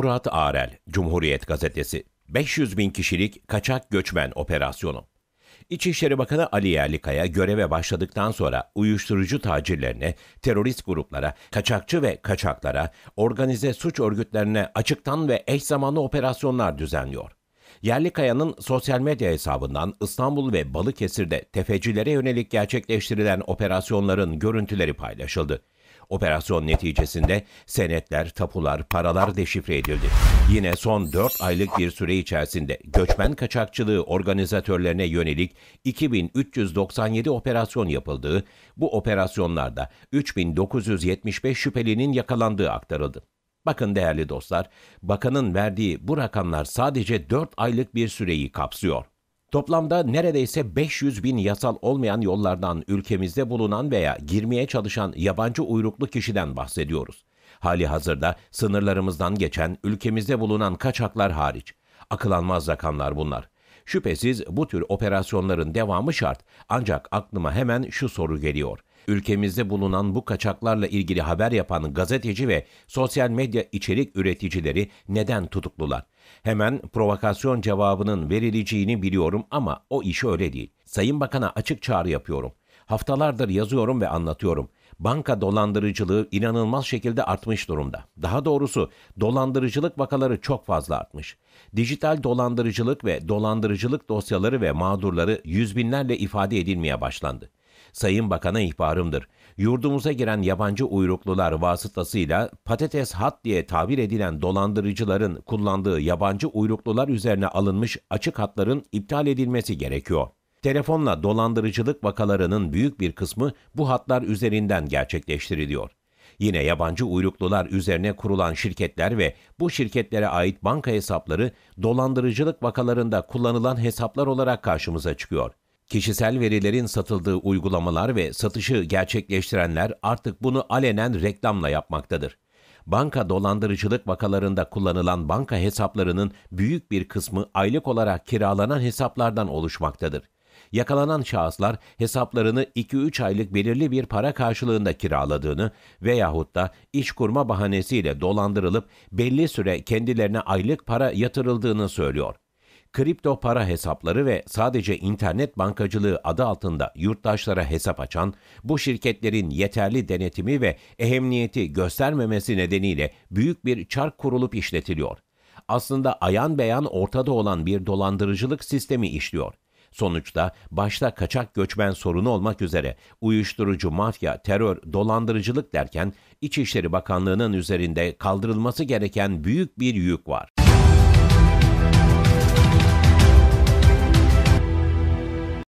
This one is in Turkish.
Murat Arel, Cumhuriyet Gazetesi 500 bin kişilik kaçak göçmen operasyonu. İçişleri Bakanı Ali Yerlikaya göreve başladıktan sonra uyuşturucu tacirlerine, terörist gruplara, kaçakçı ve kaçaklara, organize suç örgütlerine açıktan ve eş zamanlı operasyonlar düzenliyor. Yerlikaya'nın sosyal medya hesabından İstanbul ve Balıkesir'de tefecilere yönelik gerçekleştirilen operasyonların görüntüleri paylaşıldı. Operasyon neticesinde senetler, tapular, paralar deşifre edildi. Yine son 4 aylık bir süre içerisinde göçmen kaçakçılığı organizatörlerine yönelik 2397 operasyon yapıldığı, bu operasyonlarda 3975 şüphelinin yakalandığı aktarıldı. Bakın değerli dostlar, bakanın verdiği bu rakamlar sadece 4 aylık bir süreyi kapsıyor. Toplamda neredeyse 500 bin yasal olmayan yollardan ülkemizde bulunan veya girmeye çalışan yabancı uyruklu kişiden bahsediyoruz. Hali hazırda sınırlarımızdan geçen ülkemizde bulunan kaçaklar hariç. Akıl almaz rakamlar bunlar. Şüphesiz bu tür operasyonların devamı şart. Ancak aklıma hemen şu soru geliyor. Ülkemizde bulunan bu kaçaklarla ilgili haber yapan gazeteci ve sosyal medya içerik üreticileri neden tutuklular? Hemen provokasyon cevabının verileceğini biliyorum ama o iş öyle değil. Sayın Bakan'a açık çağrı yapıyorum. Haftalardır yazıyorum ve anlatıyorum. Banka dolandırıcılığı inanılmaz şekilde artmış durumda. Daha doğrusu dolandırıcılık vakaları çok fazla artmış. Dijital dolandırıcılık ve dolandırıcılık dosyaları ve mağdurları yüz binlerle ifade edilmeye başlandı. Sayın Bakan'a ihbarımdır. Yurdumuza giren yabancı uyruklular vasıtasıyla patates hat diye tabir edilen dolandırıcıların kullandığı yabancı uyruklular üzerine alınmış açık hatların iptal edilmesi gerekiyor. Telefonla dolandırıcılık vakalarının büyük bir kısmı bu hatlar üzerinden gerçekleştiriliyor. Yine yabancı uyruklular üzerine kurulan şirketler ve bu şirketlere ait banka hesapları dolandırıcılık vakalarında kullanılan hesaplar olarak karşımıza çıkıyor. Kişisel verilerin satıldığı uygulamalar ve satışı gerçekleştirenler artık bunu alenen reklamla yapmaktadır. Banka dolandırıcılık vakalarında kullanılan banka hesaplarının büyük bir kısmı aylık olarak kiralanan hesaplardan oluşmaktadır. Yakalanan şahıslar hesaplarını 2-3 aylık belirli bir para karşılığında kiraladığını veyahut da iş kurma bahanesiyle dolandırılıp belli süre kendilerine aylık para yatırıldığını söylüyor kripto para hesapları ve sadece internet bankacılığı adı altında yurttaşlara hesap açan, bu şirketlerin yeterli denetimi ve ehemmiyeti göstermemesi nedeniyle büyük bir çark kurulup işletiliyor. Aslında ayan beyan ortada olan bir dolandırıcılık sistemi işliyor. Sonuçta başta kaçak göçmen sorunu olmak üzere uyuşturucu, mafya, terör, dolandırıcılık derken İçişleri Bakanlığı'nın üzerinde kaldırılması gereken büyük bir yük var.